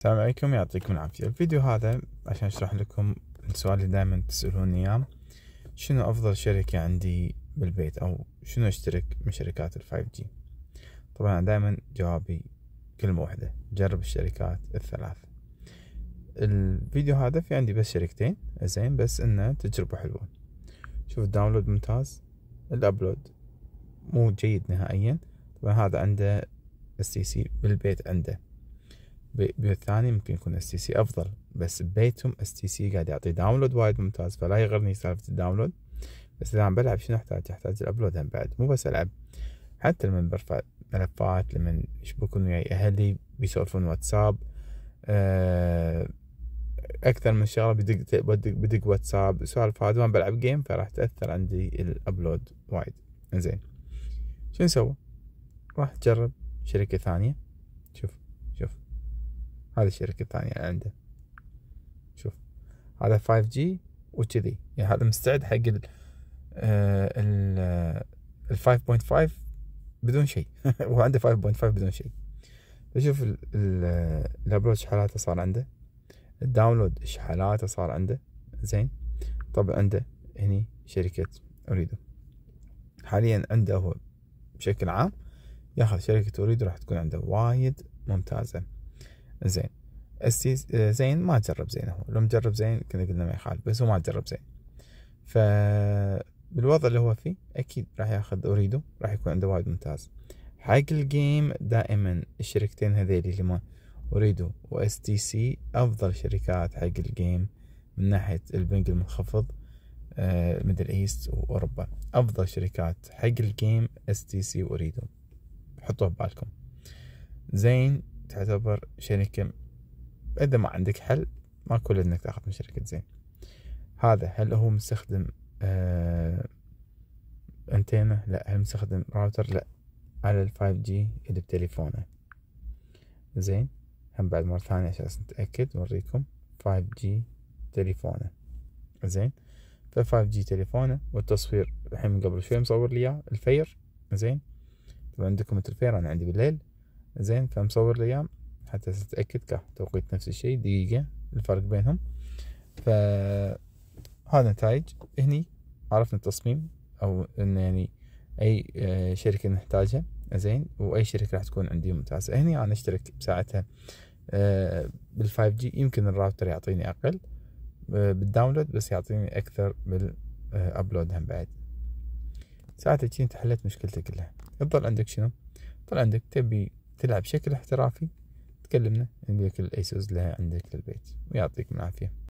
السلام عليكم يعطيكم العافية الفيديو هذا عشان اشرح لكم السؤال اللي دائما تسألوني اياه شنو افضل شركة عندي بالبيت او شنو اشترك من شركات الفايف جي طبعا دائما جوابي كلمة واحدة جرب الشركات الثلاث الفيديو هذا في عندي بس شركتين زين بس انه تجربة حلوة شوف الداونلود ممتاز الابلود مو جيد نهائيا طبعا هذا عنده اس سي بالبيت عنده بالثاني ممكن يكون اس تي سي افضل بس ببيتهم اس تي سي قاعد يعطي داونلود وايد ممتاز فلا يغرني سالفه الداونلود بس اذا عم بلعب شنو احتاج؟ احتاج الابلود هم بعد مو بس العب حتى لما برفع ملفات لما يشبكون وياي اهلي بيسولفون واتساب آه، اكثر من شغله بدق بدق بدق واتساب سوالف هذا وانا بلعب جيم فراح تاثر عندي الابلود وايد زين شو نسوي؟ راح تجرب شركه ثانيه شوف شوف هذه الشركة الثانية اللي عنده شوف هذا 5G وكذي يعني هذا مستعد حق ال آه، ال 5.5 آه، بدون شيء هو عنده 5.5 بدون شيء فشوف الابلود آه، شحالاته صار عنده الداونلود شحالاته صار عنده زين طب عنده هني شركة أريدو حاليا عنده هو بشكل عام ياخذ شركة أريدو راح تكون عنده وايد ممتازة زين السيس زين ما جرب زين هو لو مجرب زين كنا قلنا ما يخالف بس هو ما جرب زين ف بالوضع اللي هو فيه اكيد راح ياخذ اريده راح يكون عنده وايد ممتاز حق الجيم دائما الشركتين هذيلي اللي ما اريدو واس تي سي افضل شركات حق الجيم من ناحيه البنك المنخفض ميدل ايست واوروبا افضل شركات حق الجيم اس تي سي واريدو حطوها ببالكم زين تعتبر شركة إذا ما عندك حل ماكو إنك تاخذ من شركة زين هذا هل هو مستخدم آه انتينا لا هل مستخدم راوتر لا على الفايف جي اللي بتليفونه زين هم بعد مرة ثانية عشان نتأكد نوريكم فايف جي تليفونه زين ففايف جي تليفونه والتصوير الحين من قبل شوي مصور لي الفير زين طبعا عندكم الفير انا عندي بالليل زين فمصور الايام حتى تتاكد توقيت نفس الشيء دقيقه الفرق بينهم فهذا نتائج هني عرفنا التصميم او ان يعني اي آه، شركه نحتاجها زين واي شركه راح تكون عندي ممتازه هني انا اشترك بساعتها آه، بال 5 جي يمكن الراوتر يعطيني اقل آه، بالداونلود بس يعطيني اكثر بالابلود هم بعد ساعتها كذي انت حليت مشكلتك كلها يظل عندك شنو؟ يظل عندك تبي تلعب بشكل احترافي تكلمنا نقول لك الايسوس اللي عندك البيت ويعطيكم العافيه